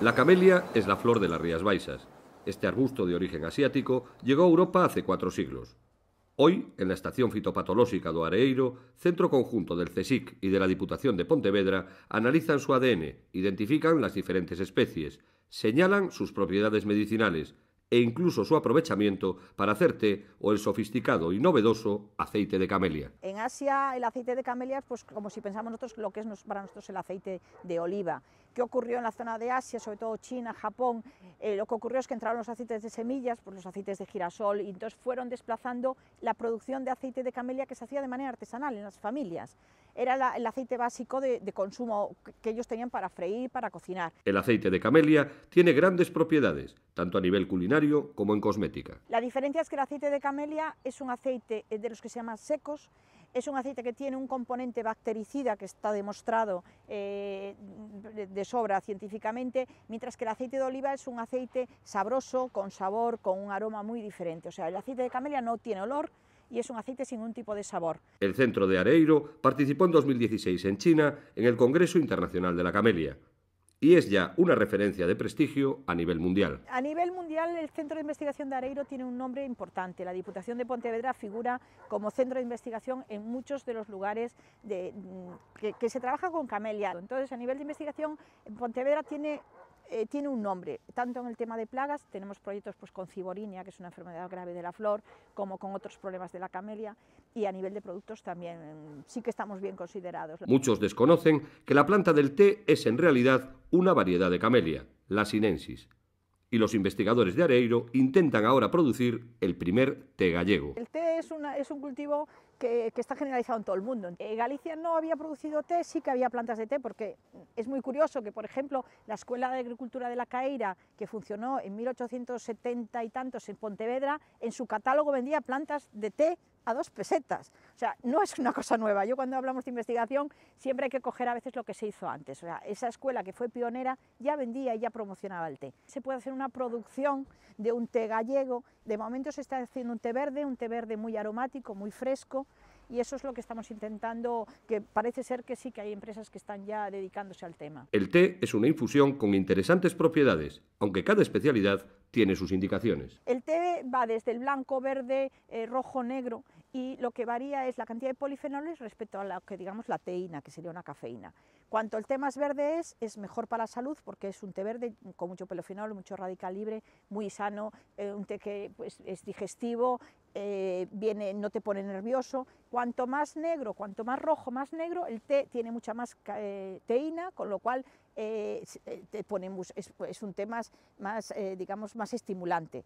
La camelia es la flor de las Rías Baixas. Este arbusto de origen asiático llegó a Europa hace cuatro siglos. Hoy, en la Estación Fitopatológica do Areiro, centro conjunto del CSIC y de la Diputación de Pontevedra, analizan su ADN, identifican las diferentes especies, señalan sus propiedades medicinales e incluso su aprovechamiento para hacer té o el sofisticado y novedoso aceite de camelia. En Asia el aceite de camelia, pues como si pensamos nosotros lo que es para nosotros el aceite de oliva. ¿Qué ocurrió en la zona de Asia, sobre todo China, Japón? Eh, lo que ocurrió es que entraron los aceites de semillas, pues los aceites de girasol, y entonces fueron desplazando la producción de aceite de camelia que se hacía de manera artesanal en las familias. Era el aceite básico de, de consumo que ellos tenían para freír, para cocinar. El aceite de camelia tiene grandes propiedades, tanto a nivel culinario como en cosmética. La diferencia es que el aceite de camelia es un aceite eh, de los que se llaman secos, es un aceite que tiene un componente bactericida que está demostrado eh, de sobra científicamente, mientras que el aceite de oliva es un aceite sabroso, con sabor, con un aroma muy diferente. O sea, el aceite de camelia no tiene olor, y es un aceite sin un tipo de sabor. El centro de Areiro participó en 2016 en China en el Congreso Internacional de la Camelia y es ya una referencia de prestigio a nivel mundial. A nivel mundial, el Centro de Investigación de Areiro tiene un nombre importante. La Diputación de Pontevedra figura como centro de investigación en muchos de los lugares de, mm, que, se trabaja con camelia. Entonces, a nivel de investigación, Pontevedra tiene... Eh, tiene un nombre, tanto en el tema de plagas, tenemos proyectos pues, con ciborinia, que es una enfermedad grave de la flor, como con otros problemas de la camelia, y a nivel de productos también mm, sí que estamos bien considerados. Muchos desconocen que la planta del té es en realidad una variedad de camelia, la sinensis, y los investigadores de Areiro intentan ahora producir el primer té gallego. El té es, un cultivo que, está generalizado en todo el mundo. Galicia no había producido té, sí que había plantas de té, porque es muy curioso que, por ejemplo, la Escuela de Agricultura de la Caeira, que funcionó en 1870 y tantos en Pontevedra, en su catálogo vendía plantas de té a dos pesetas. O sea, no es una cosa nueva. Yo cuando hablamos de investigación siempre hay que coger a veces lo que se hizo antes. O sea, esa escuela que fue pionera ya vendía y ya promocionaba el té. Se puede hacer una producción de un té gallego. De momento se está haciendo un té verde, un té verde muy aromático, muy fresco, y eso es lo que estamos intentando, que parece ser que sí que hay empresas que están ya dedicándose al tema. El té es una infusión con interesantes propiedades, aunque cada especialidad tiene sus indicaciones. El té va desde el blanco, verde, eh, rojo, negro y lo que varía es la cantidad de polifenoles respecto a la que digamos la teína, que sería una cafeína. Cuanto el té más verde es, es mejor para la salud porque es un té verde con mucho polifenol, mucho radical libre, muy sano, eh, un té que pues, es digestivo eh, viene, no te pone nervioso. Cuanto más negro, cuanto más rojo, más negro, el té tiene mucha más eh, teína, con lo cual eh, eh, te es, un té más digamos, más estimulante.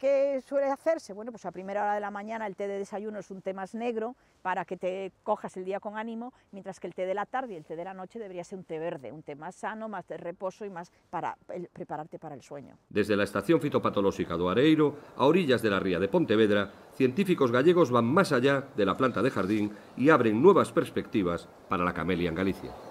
¿Qué suele hacerse? Bueno, pues a primera hora de la mañana el té de desayuno es un té más negro para que te cojas el día con ánimo, mientras que el té de la tarde y el té de la noche debería ser un té verde, un té más sano, más de reposo y más para prepararte para el sueño. Desde la estación fitopatológica de Areiro, a orillas de la ría de Pontevedra, científicos gallegos van más allá de la planta de jardín y abren nuevas perspectivas para la camelia en Galicia.